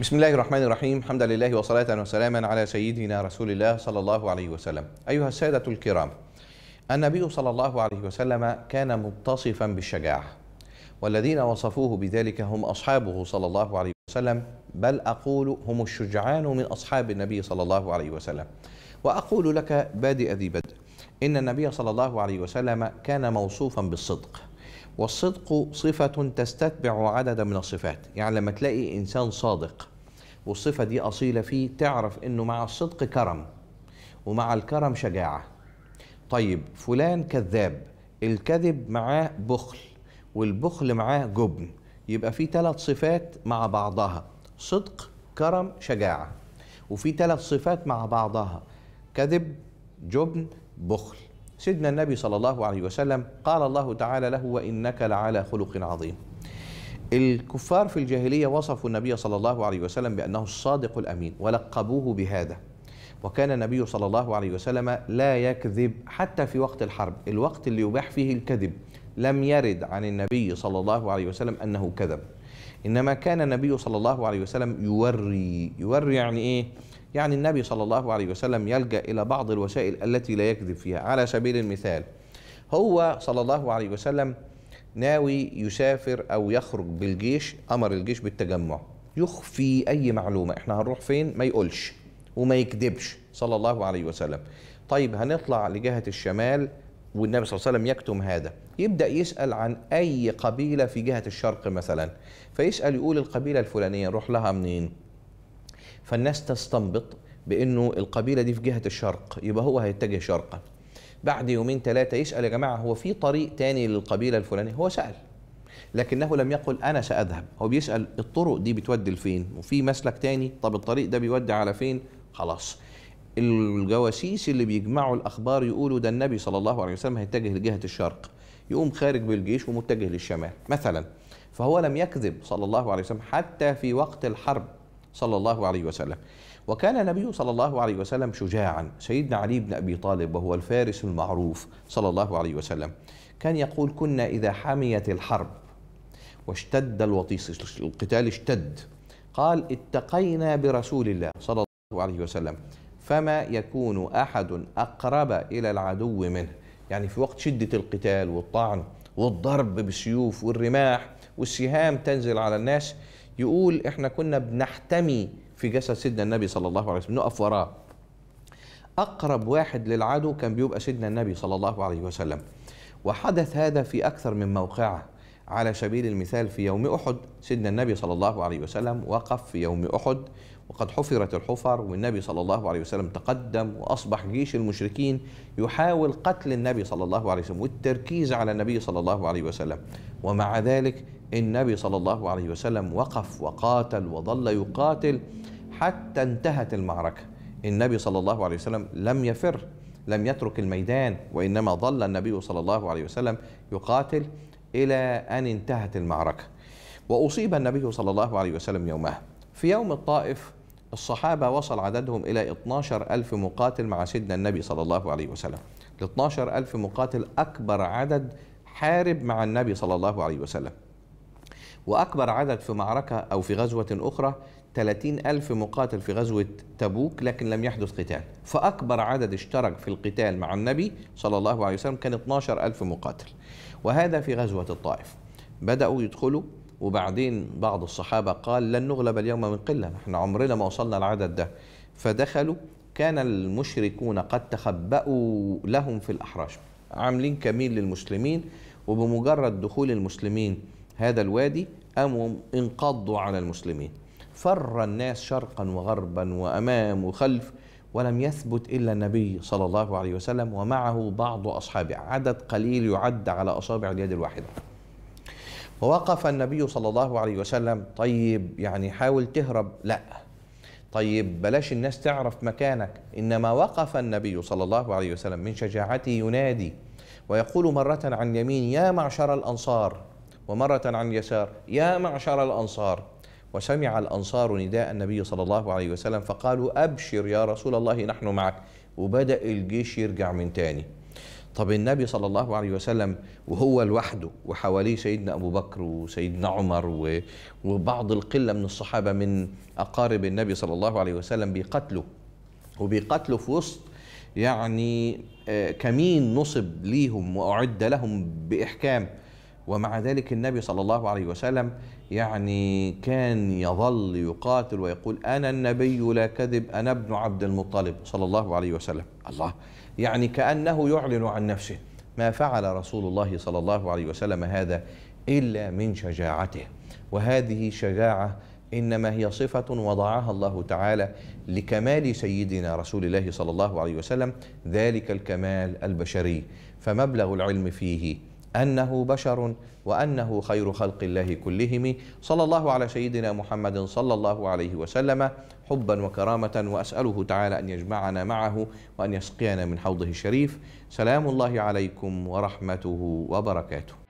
بسم الله الرحمن الرحيم الحمد لله وصلاة وسلاما على سيدنا رسول الله صلى الله عليه وسلم أيها السادة الكرام النبي صلى الله عليه وسلم كان متصفا بالشجاعة والذين وصفوه بذلك هم أصحابه صلى الله عليه وسلم بل أقول هم الشجعان من أصحاب النبي صلى الله عليه وسلم وأقول لك بادئ ذي بدء إن النبي صلى الله عليه وسلم كان موصوفا بالصدق والصدق صفة تستتبع عددا من الصفات يعني لما تلاقي إنسان صادق والصفة دي أصيلة فيه تعرف أنه مع الصدق كرم ومع الكرم شجاعة طيب فلان كذاب الكذب معاه بخل والبخل معاه جبن يبقى في ثلاث صفات مع بعضها صدق كرم شجاعة وفي ثلاث صفات مع بعضها كذب جبن بخل سيدنا النبي صلى الله عليه وسلم قال الله تعالى له وإنك لعلى خلق عظيم الكفار في الجاهلية وصفوا النبي صلى الله عليه وسلم بأنه الصادق الأمين ولقبوه بهذا وكان النبي صلى الله عليه وسلم لا يكذب حتى في وقت الحرب الوقت اللي يباح فيه الكذب لم يرد عن النبي صلى الله عليه وسلم أنه كذب إنما كان النبي صلى الله عليه وسلم يوري يوري يعني إيه يعني النبي صلى الله عليه وسلم يلجأ إلى بعض الوسائل التي لا يكذب فيها على سبيل المثال هو صلى الله عليه وسلم ناوي يسافر أو يخرج بالجيش أمر الجيش بالتجمع يخفي أي معلومة إحنا هنروح فين ما يقولش وما يكذبش صلى الله عليه وسلم طيب هنطلع لجهة الشمال والنبي صلى الله عليه وسلم يكتم هذا يبدأ يسأل عن أي قبيلة في جهة الشرق مثلا فيسأل يقول القبيلة الفلانية نروح لها منين فالناس تستنبط بانه القبيله دي في جهه الشرق يبقى هو هيتجه شرقا بعد يومين ثلاثه يسال يا جماعه هو في طريق تاني للقبيله الفلانيه هو سال لكنه لم يقل انا ساذهب هو بيسال الطرق دي بتودي لفين وفي مسلك تاني طب الطريق ده بيودي على فين خلاص الجواسيس اللي بيجمعوا الاخبار يقولوا ده النبي صلى الله عليه وسلم هيتجه لجهه الشرق يقوم خارج بالجيش ومتجه للشمال مثلا فهو لم يكذب صلى الله عليه وسلم حتى في وقت الحرب صلى الله عليه وسلم وكان النبي صلى الله عليه وسلم شجاعا سيدنا علي بن أبي طالب وهو الفارس المعروف صلى الله عليه وسلم كان يقول كنا إذا حميت الحرب واشتد الوطيس القتال اشتد قال اتقينا برسول الله صلى الله عليه وسلم فما يكون أحد أقرب إلى العدو منه يعني في وقت شدة القتال والطعن والضرب بالسيوف والرماح والسهام تنزل على الناس يقول احنا كنا بنحتمي في جسد سيدنا النبي صلى الله عليه وسلم نقف وراه اقرب واحد للعدو كان بيبقى سيدنا النبي صلى الله عليه وسلم وحدث هذا في اكثر من موقعه على سبيل المثال في يوم احد سيدنا النبي صلى الله عليه وسلم وقف في يوم احد وقد حفرت الحفر والنبي صلى الله عليه وسلم تقدم واصبح جيش المشركين يحاول قتل النبي صلى الله عليه وسلم والتركيز على النبي صلى الله عليه وسلم ومع ذلك النبي صلى الله عليه وسلم وقف وقاتل وظل يقاتل حتى انتهت المعركة النبي صلى الله عليه وسلم لم يفر لم يترك الميدان وإنما ظل النبي صلى الله عليه وسلم يقاتل إلى أن انتهت المعركة وأصيب النبي صلى الله عليه وسلم يومها في يوم الطائف الصحابة وصل عددهم إلى 12 ألف مقاتل مع سيدنا النبي صلى الله عليه وسلم ال 12 ألف مقاتل أكبر عدد حارب مع النبي صلى الله عليه وسلم وأكبر عدد في معركة أو في غزوة أخرى 30 ألف مقاتل في غزوة تبوك لكن لم يحدث قتال فأكبر عدد اشترك في القتال مع النبي صلى الله عليه وسلم كان 12 ألف مقاتل وهذا في غزوة الطائف بدأوا يدخلوا وبعدين بعض الصحابة قال لن نغلب اليوم من قلة احنا عمرنا ما وصلنا العدد ده فدخلوا كان المشركون قد تخبأوا لهم في الأحراش عاملين كمين للمسلمين وبمجرد دخول المسلمين هذا الوادي قاموا انقضوا على المسلمين فر الناس شرقا وغربا وامام وخلف ولم يثبت الا النبي صلى الله عليه وسلم ومعه بعض اصحابه عدد قليل يعد على اصابع اليد الواحده ووقف النبي صلى الله عليه وسلم طيب يعني حاول تهرب لا طيب بلاش الناس تعرف مكانك انما وقف النبي صلى الله عليه وسلم من شجاعته ينادي ويقول مره عن يمين يا معشر الانصار ومرة عن يسار يا معشر الأنصار وسمع الأنصار نداء النبي صلى الله عليه وسلم فقالوا أبشر يا رسول الله نحن معك وبدأ الجيش يرجع من تاني طب النبي صلى الله عليه وسلم وهو لوحده وحواليه سيدنا أبو بكر وسيدنا عمر وبعض القلة من الصحابة من أقارب النبي صلى الله عليه وسلم بيقتلوا وبيقتلوا في وسط يعني آه، كمين نصب ليهم وأعد لهم بإحكام ومع ذلك النبي صلى الله عليه وسلم يعني كان يظل يقاتل ويقول أنا النبي لا كذب أنا ابن عبد المطلب صلى الله عليه وسلم الله يعني كأنه يعلن عن نفسه ما فعل رسول الله صلى الله عليه وسلم هذا إلا من شجاعته وهذه شجاعة إنما هي صفة وضعها الله تعالى لكمال سيدنا رسول الله صلى الله عليه وسلم ذلك الكمال البشري فمبلغ العلم فيه أنه بشر وأنه خير خلق الله كلهم صلى الله على سيدنا محمد صلى الله عليه وسلم حبا وكرامة وأسأله تعالى أن يجمعنا معه وأن يسقينا من حوضه الشريف سلام الله عليكم ورحمته وبركاته